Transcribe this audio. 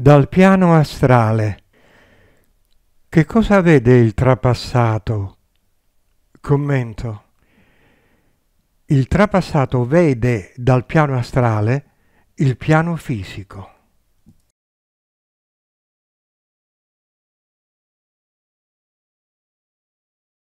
dal piano astrale. Che cosa vede il trapassato? Commento. Il trapassato vede dal piano astrale il piano fisico.